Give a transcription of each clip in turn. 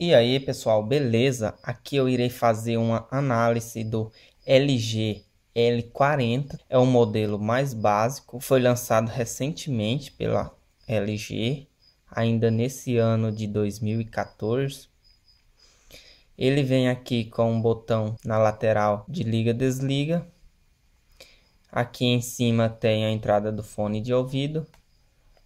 E aí, pessoal, beleza? Aqui eu irei fazer uma análise do LG L40. É o modelo mais básico, foi lançado recentemente pela LG, ainda nesse ano de 2014. Ele vem aqui com um botão na lateral de liga-desliga. Aqui em cima tem a entrada do fone de ouvido.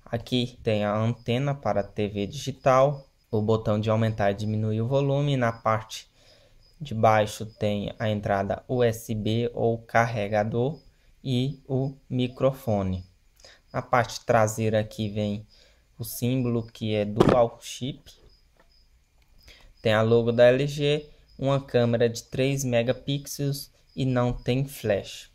Aqui tem a antena para TV digital o botão de aumentar e diminuir o volume. Na parte de baixo tem a entrada USB ou carregador e o microfone. Na parte traseira aqui vem o símbolo que é dual chip. Tem a logo da LG, uma câmera de 3 megapixels e não tem flash.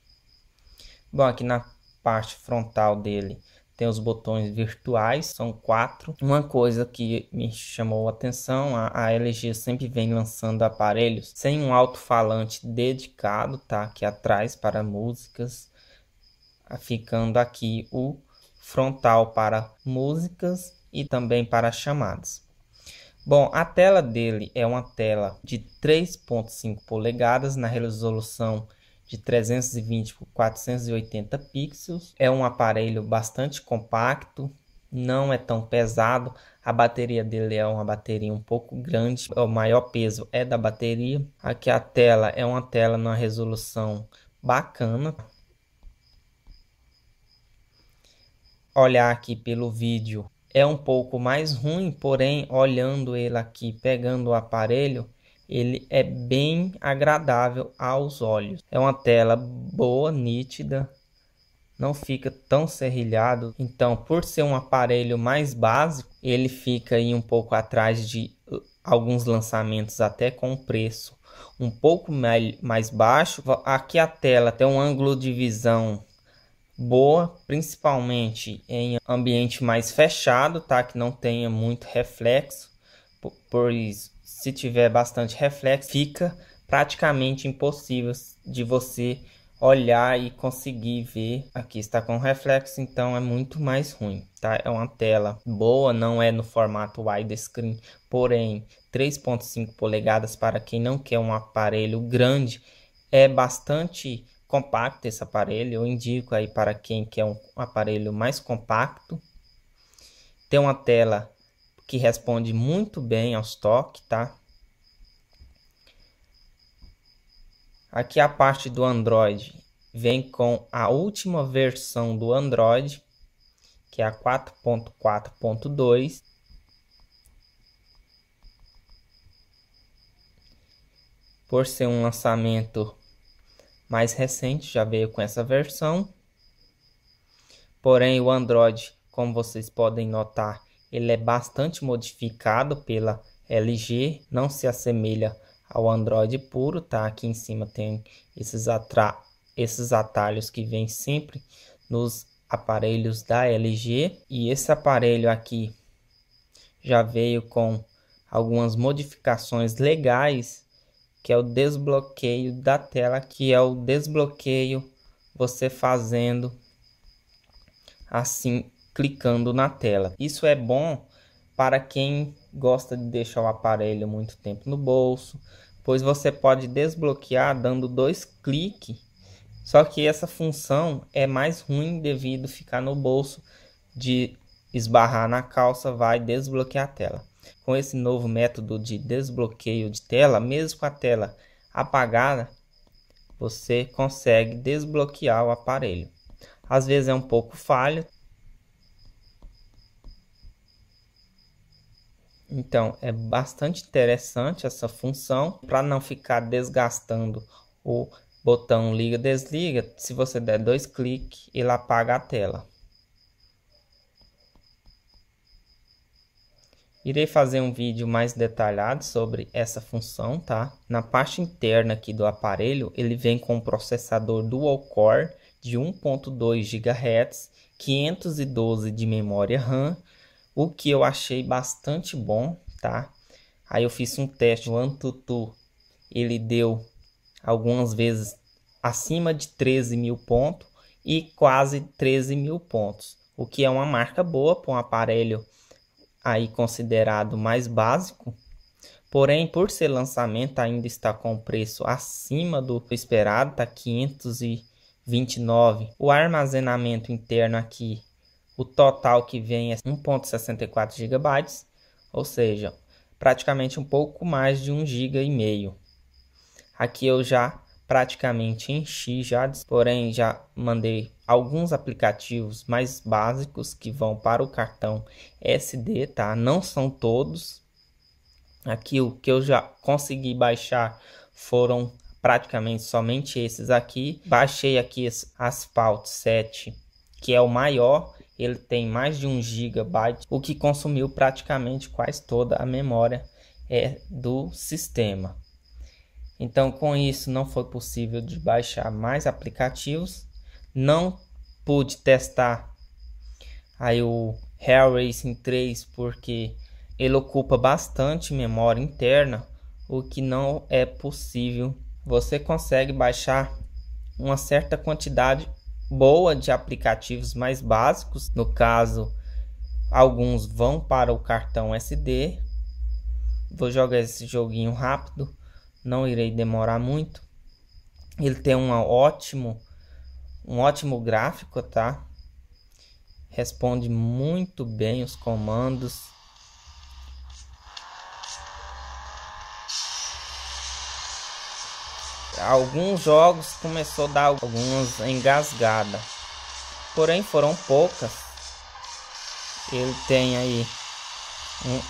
Bom, aqui na parte frontal dele tem os botões virtuais, são quatro. Uma coisa que me chamou a atenção, a, a LG sempre vem lançando aparelhos sem um alto-falante dedicado, tá? Aqui atrás para músicas, ah, ficando aqui o frontal para músicas e também para chamadas. Bom, a tela dele é uma tela de 3.5 polegadas na resolução de 320 por 480 pixels. É um aparelho bastante compacto, não é tão pesado. A bateria dele é uma bateria um pouco grande, o maior peso é da bateria. Aqui a tela é uma tela numa resolução bacana. Olhar aqui pelo vídeo é um pouco mais ruim, porém olhando ele aqui, pegando o aparelho, ele é bem agradável aos olhos. É uma tela boa, nítida, não fica tão serrilhado. Então, por ser um aparelho mais básico, ele fica aí um pouco atrás de alguns lançamentos até com preço um pouco mais baixo. Aqui a tela tem um ângulo de visão boa, principalmente em ambiente mais fechado, tá? Que não tenha muito reflexo, pois se tiver bastante reflexo, fica praticamente impossível de você olhar e conseguir ver. Aqui está com reflexo, então é muito mais ruim, tá? É uma tela boa, não é no formato widescreen, porém 3.5 polegadas para quem não quer um aparelho grande é bastante compacto esse aparelho. Eu indico aí para quem quer um aparelho mais compacto. Tem uma tela que responde muito bem aos toques, tá? Aqui a parte do Android vem com a última versão do Android, que é a 4.4.2. Por ser um lançamento mais recente, já veio com essa versão. Porém, o Android, como vocês podem notar, ele é bastante modificado pela LG, não se assemelha ao Android puro, tá? Aqui em cima tem esses, atra esses atalhos que vem sempre nos aparelhos da LG e esse aparelho aqui já veio com algumas modificações legais que é o desbloqueio da tela que é o desbloqueio você fazendo assim clicando na tela. Isso é bom para quem gosta de deixar o aparelho muito tempo no bolso, pois você pode desbloquear dando dois cliques. Só que essa função é mais ruim devido ficar no bolso de esbarrar na calça vai desbloquear a tela. Com esse novo método de desbloqueio de tela, mesmo com a tela apagada, você consegue desbloquear o aparelho. Às vezes é um pouco falho, Então, é bastante interessante essa função para não ficar desgastando o botão liga desliga. Se você der dois cliques, ele apaga a tela. Irei fazer um vídeo mais detalhado sobre essa função, tá? Na parte interna aqui do aparelho, ele vem com um processador dual core de 1.2 GHz, 512 de memória RAM, o que eu achei bastante bom, tá? Aí eu fiz um teste, o Antutu, ele deu algumas vezes acima de 13 mil pontos e quase 13 mil pontos, o que é uma marca boa para um aparelho aí considerado mais básico. Porém, por ser lançamento, ainda está com preço acima do esperado, tá 529. O armazenamento interno aqui o total que vem é 1.64 GB, ou seja, praticamente um pouco mais de 1 GB e meio. Aqui eu já praticamente enchi já, porém já mandei alguns aplicativos mais básicos que vão para o cartão SD, tá? Não são todos. Aqui o que eu já consegui baixar foram praticamente somente esses aqui. Baixei aqui Asphalt 7, que é o maior, ele tem mais de 1 GB, o que consumiu praticamente quase toda a memória é, do sistema. Então, com isso, não foi possível de baixar mais aplicativos. Não pude testar aí o Racing 3 porque ele ocupa bastante memória interna, o que não é possível. Você consegue baixar uma certa quantidade boa de aplicativos mais básicos. No caso, alguns vão para o cartão SD. Vou jogar esse joguinho rápido, não irei demorar muito. Ele tem um ótimo, um ótimo gráfico, tá? Responde muito bem os comandos alguns jogos começou a dar algumas engasgadas, porém foram poucas. Ele tem aí um,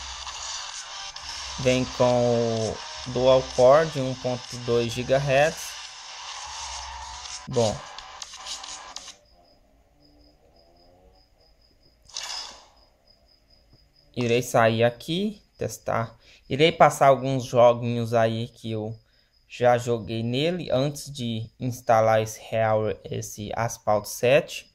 vem com o dual core de 1.2 GHz. Bom, irei sair aqui testar, irei passar alguns joguinhos aí que eu já joguei nele antes de instalar esse, real, esse Asphalt 7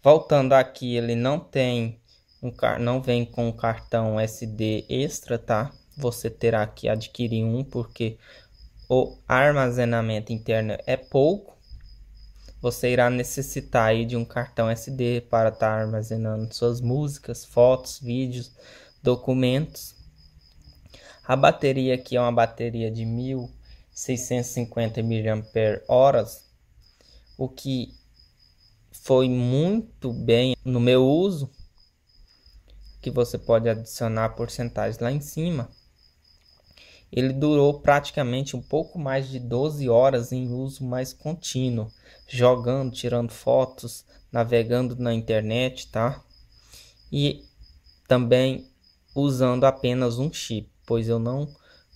Voltando aqui, ele não tem um não vem com um cartão SD extra, tá? Você terá que adquirir um porque o armazenamento interno é pouco. Você irá necessitar aí de um cartão SD para estar tá armazenando suas músicas, fotos, vídeos, documentos. A bateria aqui é uma bateria de 1650 mAh, o que foi muito bem no meu uso, que você pode adicionar porcentagens lá em cima. Ele durou praticamente um pouco mais de 12 horas em uso mais contínuo, jogando, tirando fotos, navegando na internet, tá? E também usando apenas um chip, pois eu não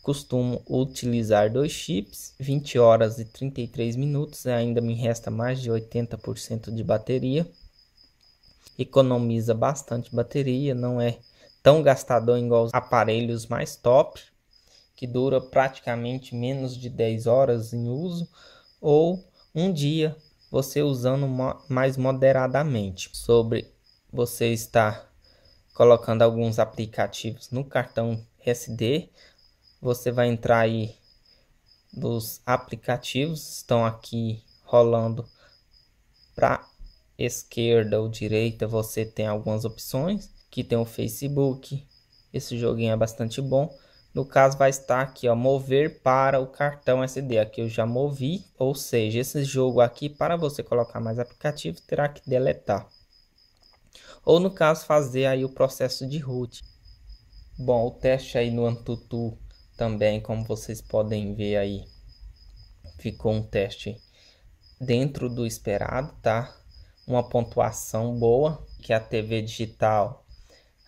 Costumo utilizar dois chips, 20 horas e 33 minutos, ainda me resta mais de 80% de bateria. Economiza bastante bateria, não é tão gastador igual os aparelhos mais top, que dura praticamente menos de 10 horas em uso, ou um dia você usando mais moderadamente. Sobre você estar colocando alguns aplicativos no cartão SD, você vai entrar aí dos aplicativos, estão aqui rolando para esquerda ou direita, você tem algumas opções, que tem o Facebook. Esse joguinho é bastante bom. No caso vai estar aqui, ó, mover para o cartão SD. Aqui eu já movi, ou seja, esse jogo aqui para você colocar mais aplicativo terá que deletar. Ou no caso fazer aí o processo de root. Bom, o teste aí no Antutu também, como vocês podem ver aí, ficou um teste dentro do esperado, tá? Uma pontuação boa, que a TV digital,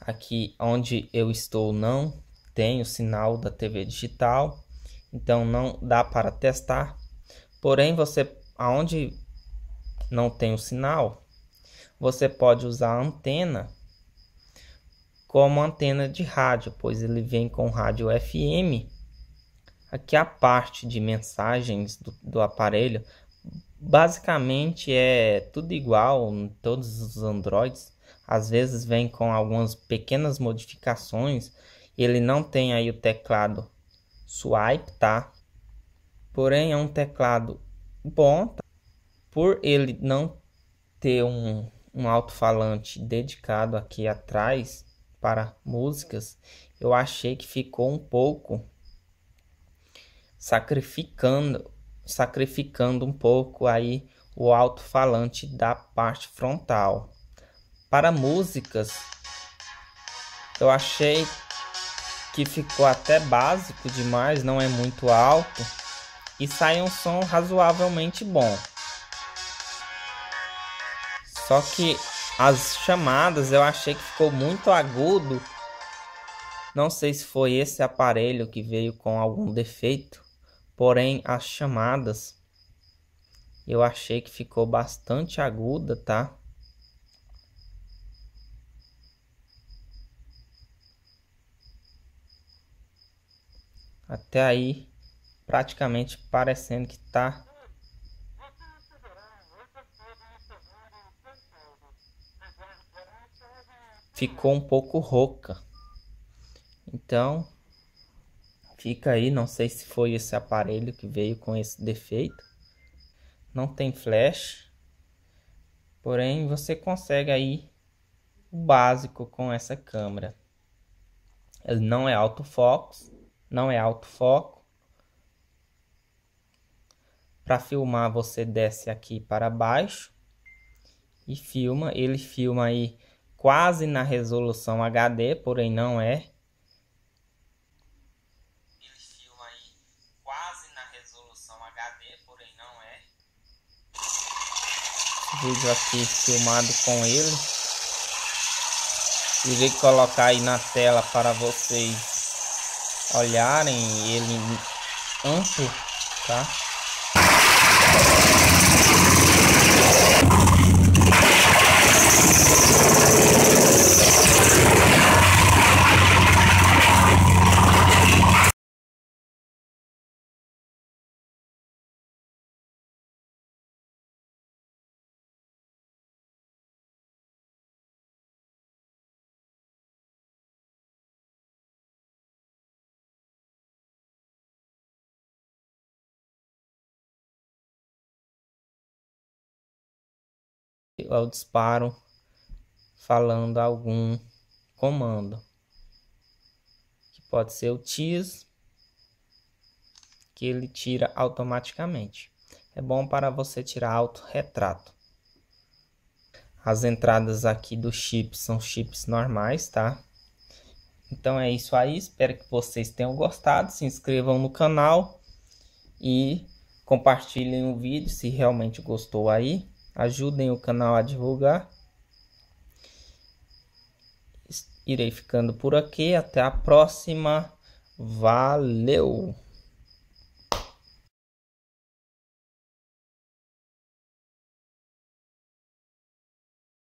aqui onde eu estou, não tem o sinal da TV digital, então não dá para testar. Porém, você, aonde não tem o sinal, você pode usar a antena como antena de rádio, pois ele vem com rádio FM. Aqui a parte de mensagens do, do aparelho basicamente é tudo igual em todos os Androids. Às vezes vem com algumas pequenas modificações. Ele não tem aí o teclado swipe, tá? Porém é um teclado bom, tá? por ele não ter um, um alto-falante dedicado aqui atrás, para músicas, eu achei que ficou um pouco sacrificando, sacrificando um pouco aí o alto-falante da parte frontal. Para músicas, eu achei que ficou até básico demais, não é muito alto e sai um som razoavelmente bom. Só que as chamadas eu achei que ficou muito agudo. Não sei se foi esse aparelho que veio com algum defeito, porém as chamadas eu achei que ficou bastante aguda, tá? Até aí, praticamente parecendo que tá ficou um pouco rouca. Então, fica aí, não sei se foi esse aparelho que veio com esse defeito. Não tem flash, porém você consegue aí o básico com essa câmera. Ele não é autofoco, não é autofoco. Para filmar você desce aqui para baixo e filma, ele filma aí quase na resolução HD, porém não é. Ele filma aí quase na resolução HD, porém não é. Vídeo aqui filmado com ele. Irei colocar aí na tela para vocês olharem ele amplo, tá? ao disparo falando algum comando. Que pode ser o TIS, que ele tira automaticamente. É bom para você tirar autorretrato. As entradas aqui do chip são chips normais, tá? Então é isso aí, espero que vocês tenham gostado, se inscrevam no canal e compartilhem o vídeo se realmente gostou aí. Ajudem o canal a divulgar. Irei ficando por aqui. Até a próxima. Valeu!